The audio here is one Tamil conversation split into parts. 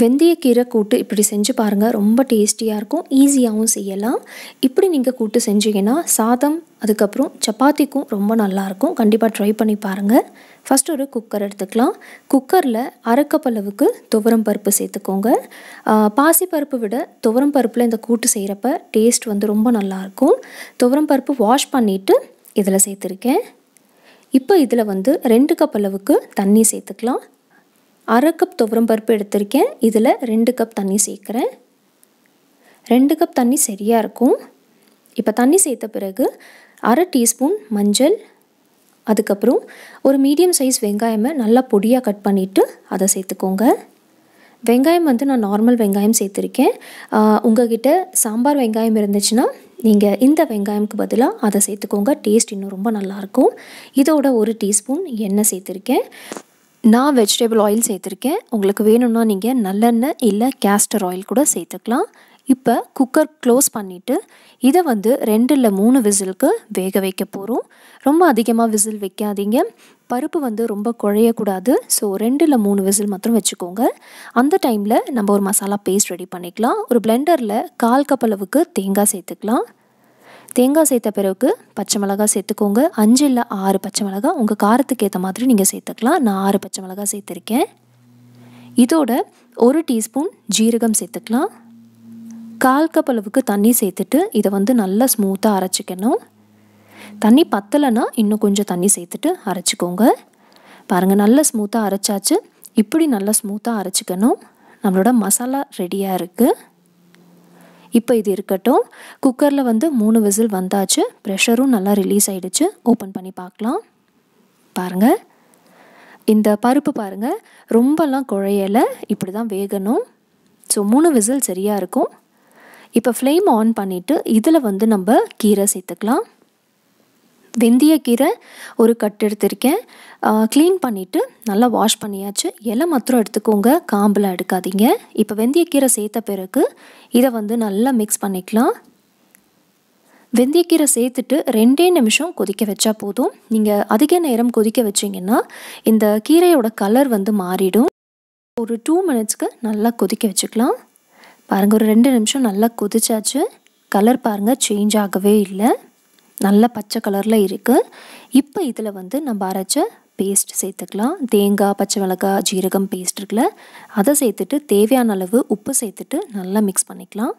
வெந்தயக்கீரை கூட்டு இப்படி செஞ்சு பாருங்கள் ரொம்ப டேஸ்டியாக இருக்கும் ஈஸியாகவும் செய்யலாம் இப்படி நீங்கள் கூட்டு செஞ்சீங்கன்னா சாதம் அதுக்கப்புறம் சப்பாத்திக்கும் ரொம்ப நல்லாயிருக்கும் கண்டிப்பாக ட்ரை பண்ணி பாருங்கள் ஃபஸ்ட் ஒரு குக்கர் எடுத்துக்கலாம் குக்கரில் அளவுக்கு துவரம் பருப்பு சேர்த்துக்கோங்க பாசிப்பருப்பு விட துவரம் பருப்பில் இந்த கூட்டு செய்கிறப்ப டேஸ்ட் வந்து ரொம்ப நல்லாயிருக்கும் துவரம் பருப்பு வாஷ் பண்ணிவிட்டு இதில் சேர்த்துருக்கேன் இப்போ இதில் வந்து ரெண்டு கப் அளவுக்கு தண்ணி சேர்த்துக்கலாம் அரை கப் துவரம் பருப்பு எடுத்திருக்கேன் இதில் ரெண்டு கப் தண்ணி சேர்க்குறேன் ரெண்டு கப் தண்ணி சரியாக இருக்கும் இப்போ தண்ணி சேர்த்த பிறகு அரை டீஸ்பூன் மஞ்சள் அதுக்கப்புறம் ஒரு மீடியம் சைஸ் வெங்காயமை நல்லா பொடியாக கட் பண்ணிவிட்டு அதை சேர்த்துக்கோங்க வெங்காயம் வந்து நான் நார்மல் வெங்காயம் சேர்த்துருக்கேன் உங்ககிட்ட சாம்பார் வெங்காயம் இருந்துச்சுன்னா நீங்கள் இந்த வெங்காயம்க்கு பதிலாக அதை சேர்த்துக்கோங்க டேஸ்ட் இன்னும் ரொம்ப நல்லாயிருக்கும் இதோட ஒரு டீஸ்பூன் எண்ணெய் சேர்த்துருக்கேன் நான் வெஜிடபிள் ஆயில் சேர்த்துருக்கேன் உங்களுக்கு வேணும்னா நீங்கள் நல்லெண்ணெய் இல்லை கேஸ்டர் ஆயில் கூட சேர்த்துக்கலாம் இப்போ குக்கர் க்ளோஸ் பண்ணிவிட்டு இதை வந்து ரெண்டு இல்லை மூணு விசிலுக்கு வேக வைக்க போகிறோம் ரொம்ப அதிகமாக விசில் வைக்காதீங்க பருப்பு வந்து ரொம்ப குழையக்கூடாது ஸோ ரெண்டு இல்லை மூணு விசில் மாத்திரம் வச்சுக்கோங்க அந்த டைமில் நம்ம ஒரு மசாலா பேஸ்ட் ரெடி பண்ணிக்கலாம் ஒரு பிளெண்டரில் கால் கப் அளவுக்கு தேங்காய் சேர்த்துக்கலாம் தேங்காய் சேர்த்த பிறகு பச்சை மிளகா சேர்த்துக்கோங்க அஞ்சு இல்லை ஆறு பச்சை மிளகா உங்கள் காரத்துக்கு ஏற்ற மாதிரி நீங்கள் சேர்த்துக்கலாம் நான் ஆறு பச்சை மிளகா சேர்த்துருக்கேன் இதோட ஒரு டீஸ்பூன் ஜீரகம் சேர்த்துக்கலாம் கால் கப் அளவுக்கு தண்ணி சேர்த்துட்டு இதை வந்து நல்லா ஸ்மூத்தாக அரைச்சிக்கணும் தண்ணி பத்தலைன்னா இன்னும் கொஞ்சம் தண்ணி சேர்த்துட்டு அரைச்சிக்கோங்க பாருங்கள் நல்லா ஸ்மூத்தாக அரைச்சாச்சு இப்படி நல்லா ஸ்மூத்தாக அரைச்சிக்கணும் நம்மளோட மசாலா ரெடியாக இருக்குது இப்போ இது இருக்கட்டும் குக்கரில் வந்து மூணு விசில் வந்தாச்சு ப்ரெஷரும் நல்லா ரிலீஸ் ஆகிடுச்சு ஓப்பன் பண்ணி பார்க்கலாம் பாருங்கள் இந்த பருப்பு பாருங்கள் ரொம்பலாம் குழையலை இப்படி தான் வேகணும் ஸோ மூணு விசில் சரியாக இருக்கும் இப்போ ஃப்ளேம் ஆன் பண்ணிவிட்டு இதில் வந்து நம்ம கீரை சேர்த்துக்கலாம் வெந்தயக்கீரை ஒரு கட் எடுத்திருக்கேன் க்ளீன் பண்ணிவிட்டு நல்லா வாஷ் பண்ணியாச்சு இலை மாத்திரம் எடுத்துக்கோங்க காம்பெலாம் எடுக்காதீங்க இப்போ வெந்தயக்கீரை சேர்த்த பிறகு இதை வந்து நல்லா மிக்ஸ் பண்ணிக்கலாம் வெந்தயக்கீரை சேர்த்துட்டு ரெண்டே நிமிஷம் கொதிக்க வச்சா போதும் நீங்கள் அதிக நேரம் கொதிக்க வச்சிங்கன்னா இந்த கீரையோட கலர் வந்து மாறிடும் ஒரு டூ மினிட்ஸ்க்கு நல்லா கொதிக்க வச்சுக்கலாம் பாருங்கள் ஒரு ரெண்டு நிமிஷம் நல்லா கொதிச்சாச்சு கலர் பாருங்கள் சேஞ்ச் ஆகவே இல்லை நல்ல பச்சை கலரில் இருக்குது இப்போ இதில் வந்து நம்ம அரைச்ச பேஸ்ட் சேர்த்துக்கலாம் தேங்காய் பச்சை மிளகாய் ஜீரகம் பேஸ்ட் இருக்குல்ல அதை சேர்த்துட்டு தேவையான அளவு உப்பு சேர்த்துட்டு நல்லா மிக்ஸ் பண்ணிக்கலாம்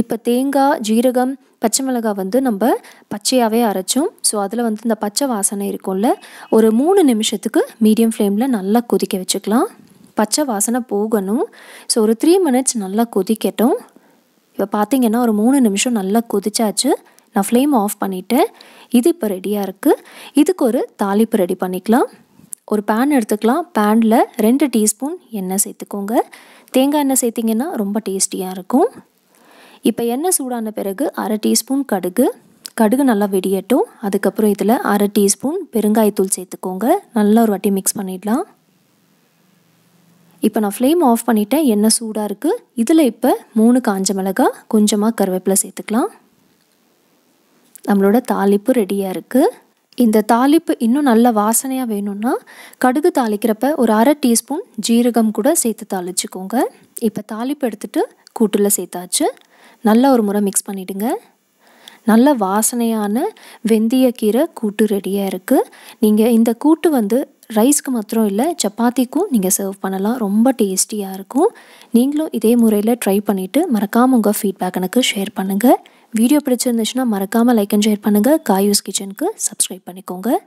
இப்போ தேங்காய் ஜீரகம் பச்சை மிளகாய் வந்து நம்ம பச்சையாகவே அரைச்சோம் ஸோ அதில் வந்து இந்த பச்சை வாசனை இருக்கும்ல ஒரு மூணு நிமிஷத்துக்கு மீடியம் ஃப்ளேமில் நல்லா கொதிக்க வச்சுக்கலாம் பச்சை வாசனை போகணும் ஸோ ஒரு த்ரீ மினிட்ஸ் நல்லா கொதிக்கட்டும் இப்போ பார்த்தீங்கன்னா ஒரு மூணு நிமிஷம் நல்லா கொதிச்சாச்சு நான் ஃப்ளேம் ஆஃப் பண்ணிவிட்டேன் இது இப்போ ரெடியாக இருக்குது இதுக்கு ஒரு தாளிப்பு ரெடி பண்ணிக்கலாம் ஒரு பேன் எடுத்துக்கலாம் பேனில் ரெண்டு டீஸ்பூன் எண்ணெய் சேர்த்துக்கோங்க தேங்காய் எண்ணெய் சேர்த்திங்கன்னா ரொம்ப டேஸ்டியாக இருக்கும் இப்போ எண்ணெய் சூடான பிறகு அரை டீஸ்பூன் கடுகு கடுகு நல்லா வெடியட்டும் அதுக்கப்புறம் இதில் அரை டீஸ்பூன் பெருங்காயத்தூள் சேர்த்துக்கோங்க நல்லா ஒரு வாட்டி மிக்ஸ் பண்ணிடலாம் இப்போ நான் ஃப்ளேம் ஆஃப் பண்ணிவிட்டேன் எண்ணெய் சூடாக இருக்குது இதில் இப்போ மூணு காஞ்ச மிளகா கொஞ்சமாக கருவேப்பிலை சேர்த்துக்கலாம் நம்மளோட தாளிப்பு ரெடியாக இருக்குது இந்த தாளிப்பு இன்னும் நல்ல வாசனையாக வேணும்னா கடுகு தாளிக்கிறப்ப ஒரு அரை டீஸ்பூன் ஜீரகம் கூட சேர்த்து தாளிச்சுக்கோங்க இப்போ தாளிப்பு எடுத்துகிட்டு கூட்டில் சேர்த்தாச்சு நல்லா ஒரு முறை மிக்ஸ் பண்ணிவிடுங்க நல்ல வாசனையான வெந்திய கீரை கூட்டு ரெடியாக இருக்குது நீங்கள் இந்த கூட்டு வந்து ரைஸ்க்கு மாத்திரம் இல்லை சப்பாத்திக்கும் நீங்கள் சர்வ் பண்ணலாம் ரொம்ப டேஸ்டியாக இருக்கும் நீங்களும் இதே முறையில் ட்ரை பண்ணிவிட்டு மறக்காமல் உங்கள் ஃபீட்பேக் எனக்கு ஷேர் பண்ணுங்கள் வீடியோ பிடிச்சிருந்துச்சுன்னா மறக்காமல் லைக் அண்ட் ஷேர் பண்ணுங்கள் காயூஸ் கிச்சனுக்கு சப்ஸ்கிரைப் பண்ணிக்கோங்க